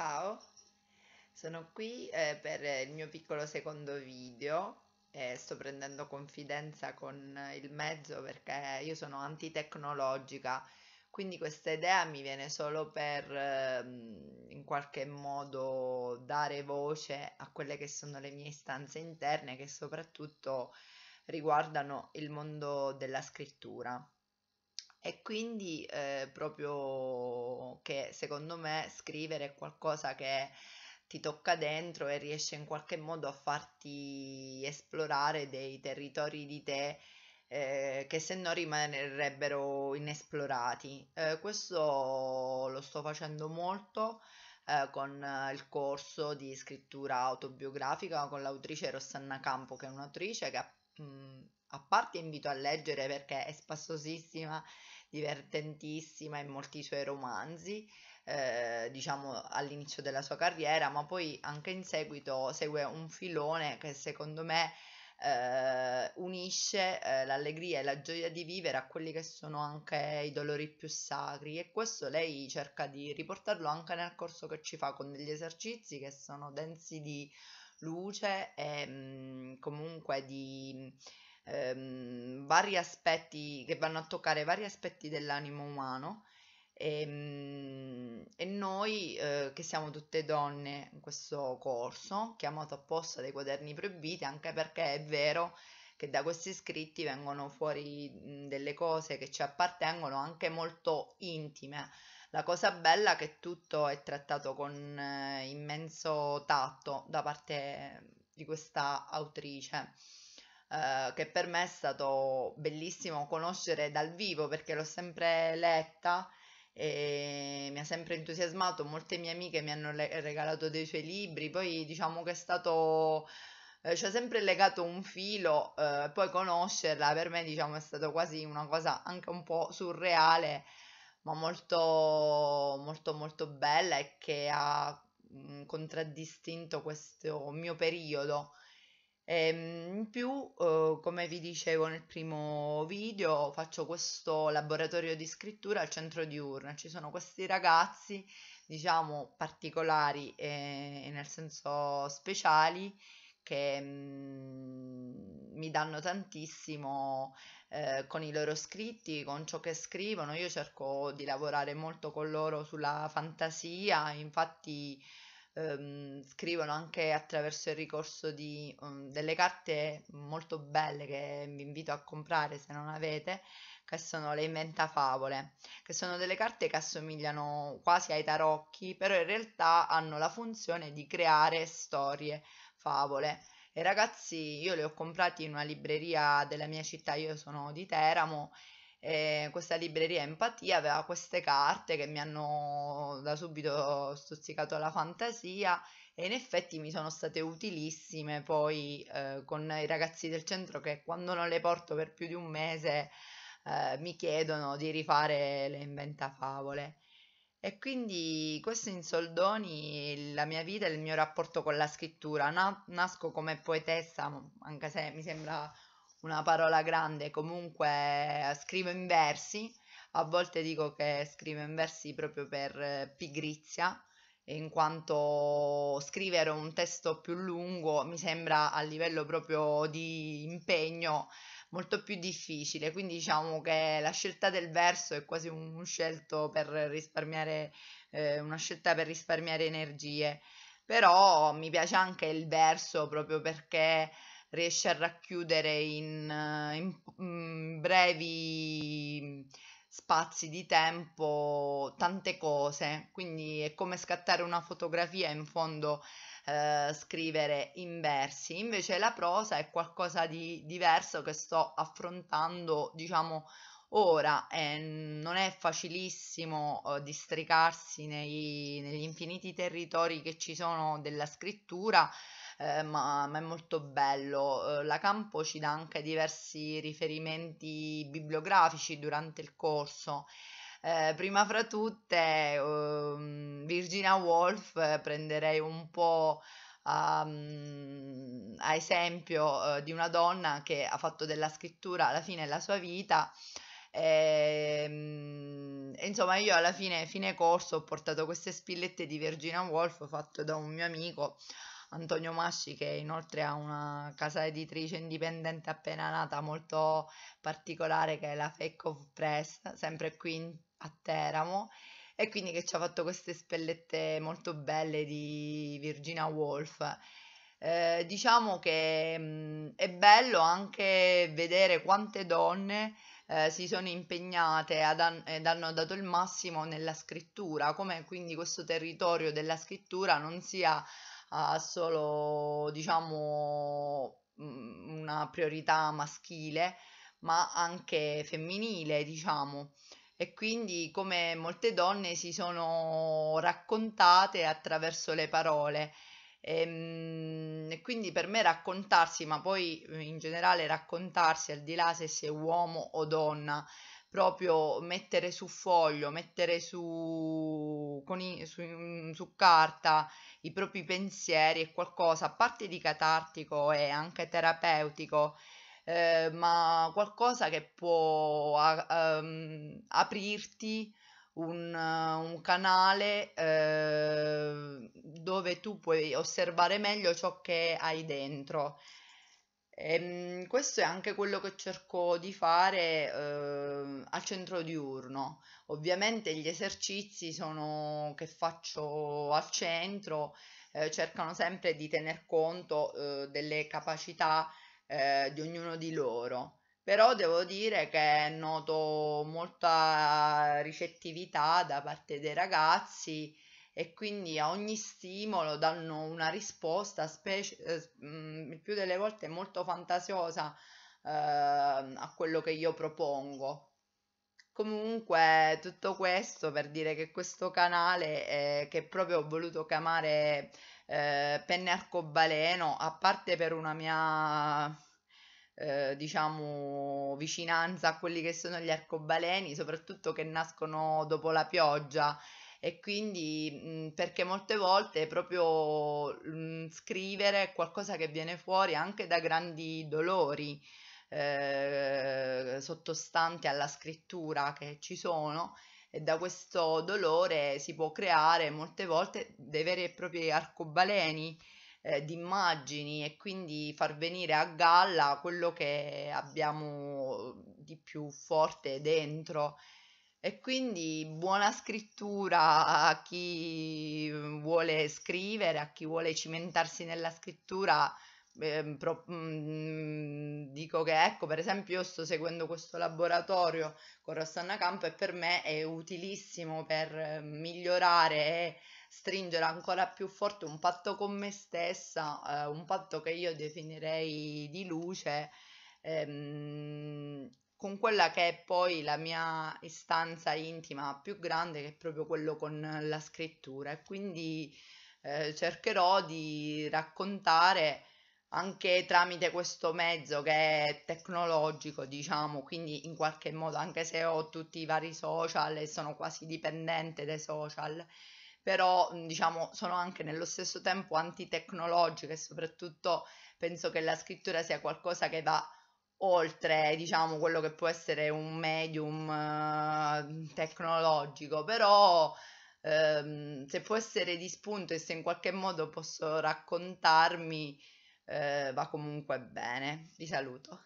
ciao, sono qui eh, per il mio piccolo secondo video e sto prendendo confidenza con il mezzo perché io sono antitecnologica, quindi questa idea mi viene solo per eh, in qualche modo dare voce a quelle che sono le mie istanze interne che soprattutto riguardano il mondo della scrittura. E quindi eh, proprio che secondo me scrivere è qualcosa che ti tocca dentro e riesce in qualche modo a farti esplorare dei territori di te eh, che se no rimanerebbero inesplorati. Eh, questo lo sto facendo molto eh, con il corso di scrittura autobiografica con l'autrice Rossanna Campo, che è un'autrice che ha mh, a parte invito a leggere perché è spassosissima, divertentissima in molti suoi romanzi, eh, diciamo all'inizio della sua carriera, ma poi anche in seguito segue un filone che secondo me eh, unisce eh, l'allegria e la gioia di vivere a quelli che sono anche i dolori più sacri e questo lei cerca di riportarlo anche nel corso che ci fa con degli esercizi che sono densi di luce e mh, mm, comunque di ehm, vari aspetti che vanno a toccare vari aspetti dell'animo umano e, ehm, e noi eh, che siamo tutte donne in questo corso chiamato apposta dei quaderni proibiti anche perché è vero che da questi scritti vengono fuori mh, delle cose che ci appartengono anche molto intime la cosa bella è che tutto è trattato con eh, immenso tatto da parte di questa autrice. Eh, che per me è stato bellissimo conoscere dal vivo perché l'ho sempre letta e mi ha sempre entusiasmato, molte mie amiche mi hanno regalato dei suoi libri, poi diciamo che è stato eh, ci ha sempre legato un filo, eh, poi conoscerla per me diciamo è stata quasi una cosa anche un po' surreale, ma molto molto molto bella e che ha mh, mm, contraddistinto questo mio periodo Ehm, in più, eh, come vi dicevo nel primo video, faccio questo laboratorio di scrittura al centro di Urna. Ci sono questi ragazzi, diciamo, particolari e, eh, e nel senso speciali che mh, mhmm, mi danno tantissimo eh, con i loro scritti, con ciò che scrivono. Io cerco di lavorare molto con loro sulla fantasia, infatti ehm, scrivono anche attraverso il ricorso di um, delle carte molto belle che vi invito a comprare se non avete, che sono le inventa favole che sono delle carte che assomigliano quasi ai tarocchi, però in realtà hanno la funzione di creare storie, favole. E ragazzi, io le ho comprate in una libreria della mia città, io sono di Teramo eh, questa libreria Empatia aveva queste carte che mi hanno da subito stuzzicato la fantasia e in effetti mi sono state utilissime poi eh, con i ragazzi del centro che quando non le porto per più di un mese eh, mi chiedono di rifare le inventafavole. E quindi questo in soldoni la mia vita e il mio rapporto con la scrittura. Na- nasco come poetessa, anche se mi sembra una parola grande, comunque eh, scrivo in versi, a volte dico che scrivo in versi proprio per eh, pigrizia, in quanto scrivere un testo più lungo mi sembra a livello proprio di impegno molto più difficile, quindi diciamo che la scelta del verso è quasi un scelto per risparmiare, eh, una scelta per risparmiare energie, però mi piace anche il verso proprio perché riesce a racchiudere in, eh, in mm, brevi mm, spazi di tempo tante cose, quindi è come scattare una fotografia in fondo eh, scrivere in versi, invece la prosa è qualcosa di diverso che sto affrontando, diciamo, ora eh, non è facilissimo eh, districarsi nei, negli infiniti territori che ci sono della scrittura, eh, ma, ma, è molto bello. Eh, la Campo ci dà anche diversi riferimenti bibliografici durante il corso. Eh, prima fra tutte, ehm, Virginia Woolf eh, prenderei un po' a, ehm, a esempio eh, di una donna che ha fatto della scrittura alla fine della sua vita. Ehm, e, insomma, io alla fine, fine corso ho portato queste spillette di Virginia Woolf fatto da un mio amico Antonio Masci che inoltre ha una casa editrice indipendente appena nata molto particolare che è la Fake of Press, sempre qui in, a Teramo e quindi che ci ha fatto queste spellette molto belle di Virginia Woolf. Eh, diciamo che mh, mm, è bello anche vedere quante donne eh, si sono impegnate an- ed hanno dato il massimo nella scrittura, come quindi questo territorio della scrittura non sia ha solo diciamo mm, una priorità maschile ma anche femminile diciamo e quindi come molte donne si sono raccontate attraverso le parole ehm, e, quindi per me raccontarsi, ma poi in generale raccontarsi al di là se si è uomo o donna, proprio mettere su foglio, mettere su, i, su, mm, su carta i propri pensieri è qualcosa, a parte di catartico e anche terapeutico, eh, ma qualcosa che può a, um, aprirti un, un canale eh, dove tu puoi osservare meglio ciò che hai dentro. E, ehm, questo è anche quello che cerco di fare eh, al centro diurno. Ovviamente gli esercizi sono, che faccio al centro eh, cercano sempre di tener conto eh, delle capacità eh, di ognuno di loro. Però devo dire che noto molta ricettività da parte dei ragazzi e quindi a ogni stimolo danno una risposta, specie, eh, mm, il più delle volte molto fantasiosa eh, a quello che io propongo. Comunque, tutto questo per dire che questo canale eh, che proprio ho voluto chiamare eh, Penne Arcobaleno, a parte per una mia eh, diciamo vicinanza a quelli che sono gli arcobaleni, soprattutto che nascono dopo la pioggia e quindi mh, mhmm, perché molte volte proprio mh, mhmm, scrivere è qualcosa che viene fuori anche da grandi dolori eh, sottostanti alla scrittura che ci sono e da questo dolore si può creare molte volte dei veri e propri arcobaleni eh, di immagini e quindi far venire a galla quello che abbiamo di più forte dentro e quindi buona scrittura a chi vuole scrivere, a chi vuole cimentarsi nella scrittura. Eh, pro, mh, mm, dico che ecco, per esempio, io sto seguendo questo laboratorio con Rossana Campo e per me è utilissimo per migliorare e stringere ancora più forte un patto con me stessa, eh, un patto che io definirei di luce. Ehm, con quella che è poi la mia istanza intima più grande, che è proprio quello con la scrittura. E quindi eh, cercherò di raccontare anche tramite questo mezzo che è tecnologico, diciamo, quindi in qualche modo, anche se ho tutti i vari social e sono quasi dipendente dai social, però diciamo sono anche nello stesso tempo antitecnologica e soprattutto penso che la scrittura sia qualcosa che va oltre diciamo quello che può essere un medium eh, tecnologico, però ehm, se può essere di spunto e se in qualche modo posso raccontarmi eh, va comunque bene. Vi saluto.